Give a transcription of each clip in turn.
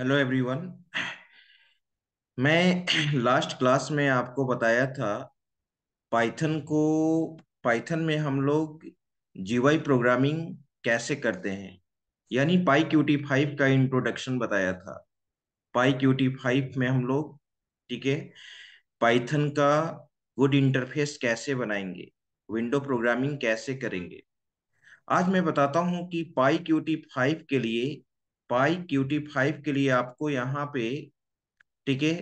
hello everyone मैं last class में आपको बताया था पाइथन को पाइथन में हम लोग जीवाई प्रोग्रामिंग कैसे करते हैं यानी पाई क्यूटी फाइव का इंट्रोडक्शन बताया था पाई क्यूटी फाइव में हम लोग ठीक है पाइथन का गुड इंटरफेस कैसे बनाएंगे विंडो प्रोग्रामिंग कैसे करेंगे आज मैं बताता हूं कि पाई क्यूटी फाइव के लिए पाई क्यू टी फाइव के लिए आपको यहाँ पे ठीक है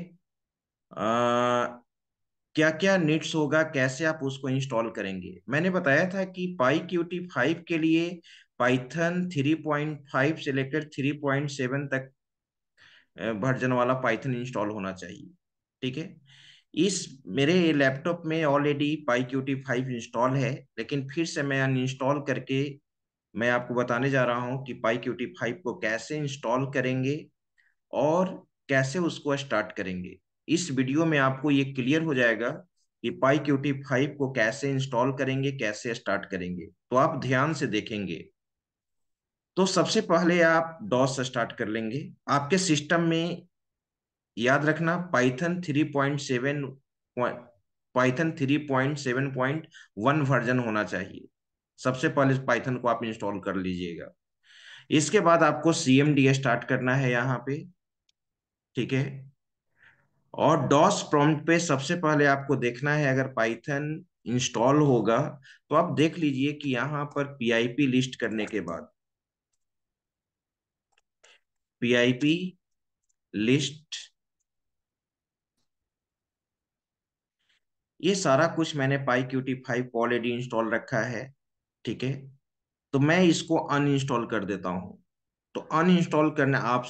क्या क्या नीड्स होगा कैसे आप उसको इंस्टॉल करेंगे मैंने बताया था कि पाई क्यू टी फाइव के लिए पाइथन थ्री पॉइंट फाइव से लेकर थ्री पॉइंट सेवन तक वर्जन वाला पाइथन इंस्टॉल होना चाहिए ठीक है इस मेरे लैपटॉप में already Q T five install है लेकिन फिर से मैं अनइंस्टॉल करके मैं आपको बताने जा रहा हूँ कि पाई क्यू टी फाइव को कैसे इंस्टॉल करेंगे और कैसे उसको स्टार्ट करेंगे इस वीडियो में आपको ये क्लियर हो जाएगा कि पाई क्यू टी फाइव को कैसे इंस्टॉल करेंगे कैसे स्टार्ट करेंगे तो आप ध्यान से देखेंगे तो सबसे पहले आप डॉस स्टार्ट कर लेंगे आपके सिस्टम में याद रखना Python three point seven Python three point seven point one version होना चाहिए सबसे पहले पाइथन को आप इंस्टॉल कर लीजिएगा इसके बाद आपको सीएमडी स्टार्ट करना है यहाँ पे ठीक है और डॉस प्रॉम्प्ट पे सबसे पहले आपको देखना है अगर पाइथन इंस्टॉल होगा तो आप देख लीजिए कि यहां पर पीआईपी लिस्ट करने के बाद पीआईपी लिस्ट ये सारा कुछ मैंने PyQt five already install रखा है ठीक है तो मैं इसको अनइंस्टॉल कर देता हूं तो अनइंस्टॉल करने आप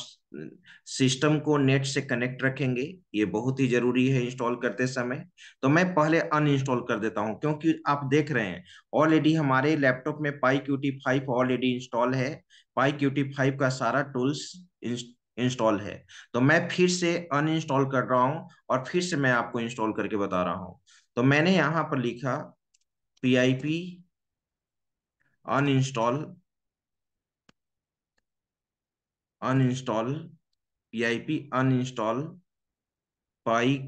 सिस्टम को नेट से कनेक्ट रखेंगे ये बहुत ही जरूरी है इंस्टॉल करते समय तो मैं पहले अनइंस्टॉल कर देता हूं क्योंकि आप देख रहे हैं ऑलरेडी हमारे लैपटॉप में PyQt five already install है पाई क्यूटी फाइव का सारा टूल्स इंस्टॉल है तो मैं फिर से अनइंस्टॉल कर रहा हूँ और फिर से मैं आपको इंस्टॉल करके बता रहा हूँ तो मैंने यहाँ पर लिखा P I P uninstall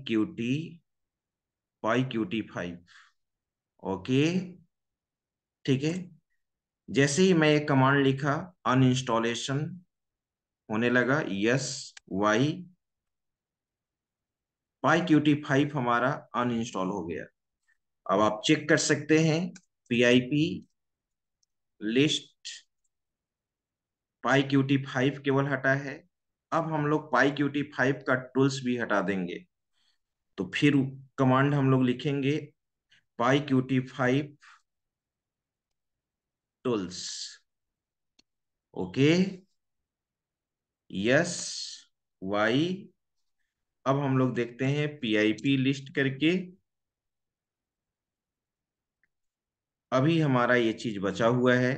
Qt Q T five okay ठीक है जैसे ही मैं एक कमांड लिखा अनइंस्टॉलेशन होने लगा yes Y PyQt five हमारा अनइंस्टॉल हो गया अब आप चेक कर सकते हैं P I P list PyQt five केवल हटा है अब हम लोग पाई क्यू टी फाइव का टूल्स भी हटा देंगे तो फिर कमांड हम लोग लिखेंगे Q T five tools okay yes Y अब हम लोग देखते हैं पीआईपी लिस्ट करके अभी हमारा ये चीज बचा हुआ है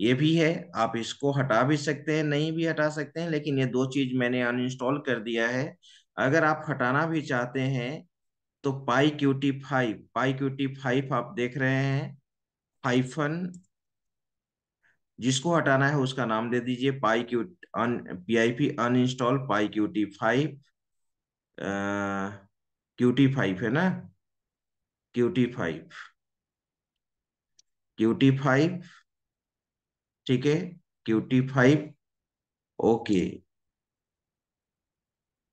ये भी है आप इसको हटा भी सकते हैं नहीं भी हटा सकते हैं लेकिन ये दो चीज मैंने अनइंस्टॉल कर दिया है अगर आप हटाना भी चाहते हैं तो PyQt five Q T five आप देख रहे हैं हाइफन जिसको हटाना है उसका नाम दे दीजिए py Q un P I P install Q T five Q T five है ना Q T five Qt five ठीक है Qt five okay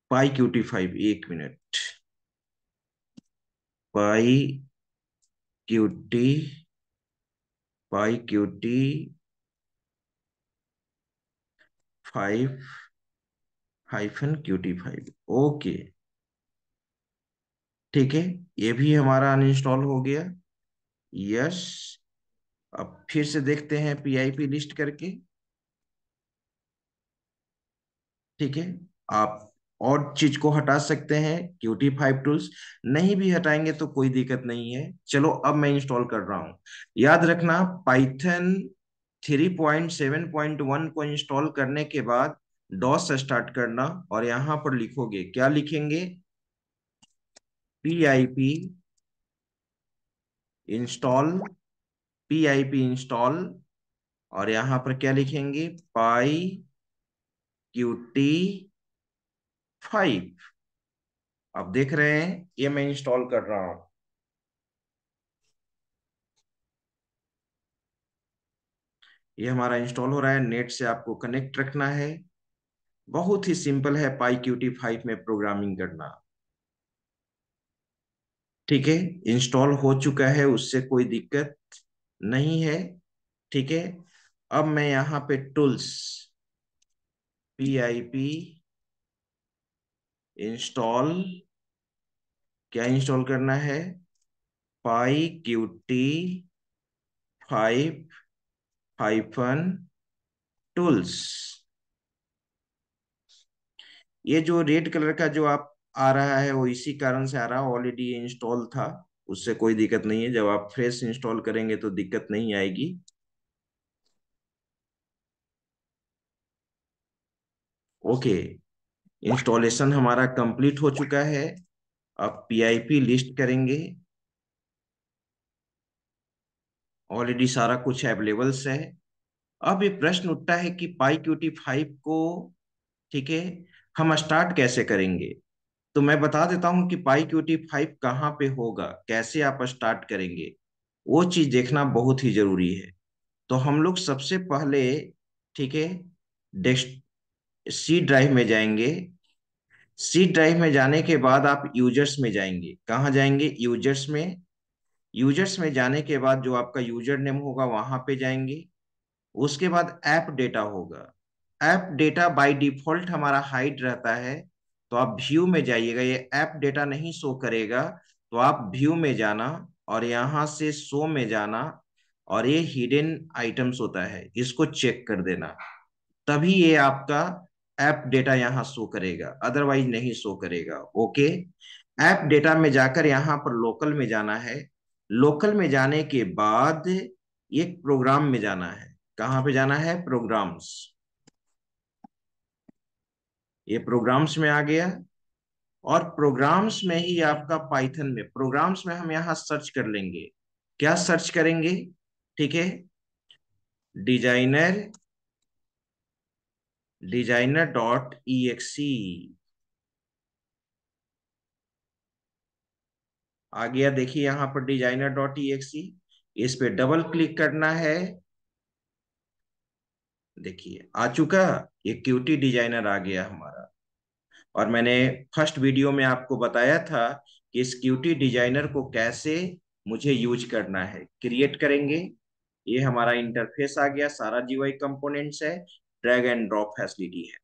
PyQt five एक minute PyQt PyQt five hyphen Qt five okay ठीक है ये भी हमारा अनइंस्टॉल हो गया यस अब फिर से देखते हैं पीआईपी लिस्ट करके ठीक है आप और चीज को हटा सकते हैं क्यूटी फाइव टूल्स नहीं भी हटाएंगे तो कोई दिक्कत नहीं है चलो अब मैं इंस्टॉल कर रहा हूं याद रखना पाइथन 3.7.1 को इंस्टॉल करने के बाद डॉस स्टार्ट करना और यहां पर लिखोगे क्या लिखेंगे P I P install P I P install और यहां पर क्या लिखेंगे पाई क्यू टी फाइव आप देख रहे हैं ये मैं इंस्टॉल कर रहा हूं ये हमारा इंस्टॉल हो रहा है नेट से आपको कनेक्ट रखना है बहुत ही सिंपल है पाई क्यू टी फाइव में प्रोग्रामिंग करना ठीक है इंस्टॉल हो चुका है उससे कोई दिक्कत नहीं है ठीक है अब मैं यहां पे tools P I P install क्या इंस्टॉल करना है Q T five hyphen tools ये जो रेड कलर का जो आप आ रहा है वो इसी कारण से आ रहा है ऑलरेडी इंस्टॉल था उससे कोई दिक्कत नहीं है जब आप फ्रेश इंस्टॉल करेंगे तो दिक्कत नहीं आएगी ओके इंस्टॉलेशन हमारा कंप्लीट हो चुका है आप पीआईपी लिस्ट करेंगे ऑलरेडी सारा कुछ अवेलेबल्स है अब ये प्रश्न उठता है कि पाई क्यूटी फाइव को ठीक है हम स्टार्ट कैसे करेंगे तो मैं बता देता हूं कि पाई क्यू टी फाइव कहाँ पे होगा कैसे आप स्टार्ट करेंगे वो चीज देखना बहुत ही जरूरी है तो हम लोग सबसे पहले ठीक है डेस्ट सी ड्राइव में जाएंगे सी ड्राइव में जाने के बाद आप यूजर्स में जाएंगे कहाँ जाएंगे यूजर्स में यूजर्स में जाने के बाद जो आपका यूजर नेम होगा वहां पे जाएंगे उसके बाद ऐप डेटा होगा ऐप डेटा बाय डिफॉल्ट हमारा हाइड रहता है तो आप व्यू में जाइएगा ये ऐप डेटा नहीं शो करेगा तो आप व्यू में जाना और यहाँ से शो में जाना और ये हिडन आइटम्स होता है इसको चेक कर देना तभी ये आपका ऐप डेटा यहाँ शो करेगा अदरवाइज नहीं शो करेगा ओके ऐप डेटा में जाकर यहाँ पर लोकल में जाना है लोकल में जाने के बाद एक प्रोग्राम में जाना है कहाँ पे जाना है प्रोग्राम्स ये प्रोग्राम्स में आ गया और प्रोग्राम्स में ही आपका पाइथन में प्रोग्राम्स में हम यहां सर्च कर लेंगे क्या सर्च करेंगे ठीक है designer designer dot exe आ गया देखिए यहां पर डिजाइनर डॉट ई एक्सी इस पे डबल क्लिक करना है देखिए आ चुका ये क्यूटी डिजाइनर आ गया हमारा और मैंने फर्स्ट वीडियो में आपको बताया था कि इस क्यूटी डिजाइनर को कैसे मुझे यूज करना है क्रिएट करेंगे ये हमारा इंटरफेस आ गया सारा जीवाई कंपोनेंट्स है ड्रैग एंड ड्रॉप फैसिलिटी है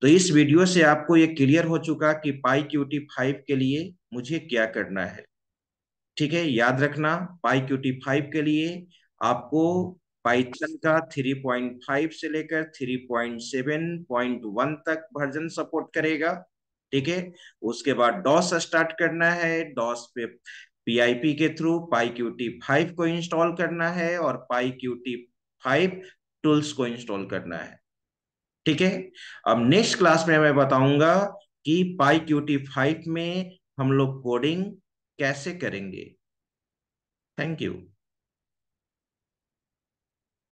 तो इस वीडियो से आपको ये क्लियर हो चुका कि पाई क्यूटी फाइव के लिए मुझे क्या करना है ठीक है याद रखना पाई क्यूटी फाइव के लिए आपको पाइथन का 3.5 से लेकर 3.7.1 तक वर्जन सपोर्ट करेगा ठीक है उसके बाद डॉस स्टार्ट करना है डॉस पे पीआईपी के थ्रू पाई क्यूटी फाइव को इंस्टॉल करना है और पाई क्यूटी फाइव टूल्स को इंस्टॉल करना है ठीक है अब नेक्स्ट क्लास में मैं बताऊंगा कि पाई क्यूटी फाइव में हम लोग कोडिंग कैसे करेंगे थैंक यू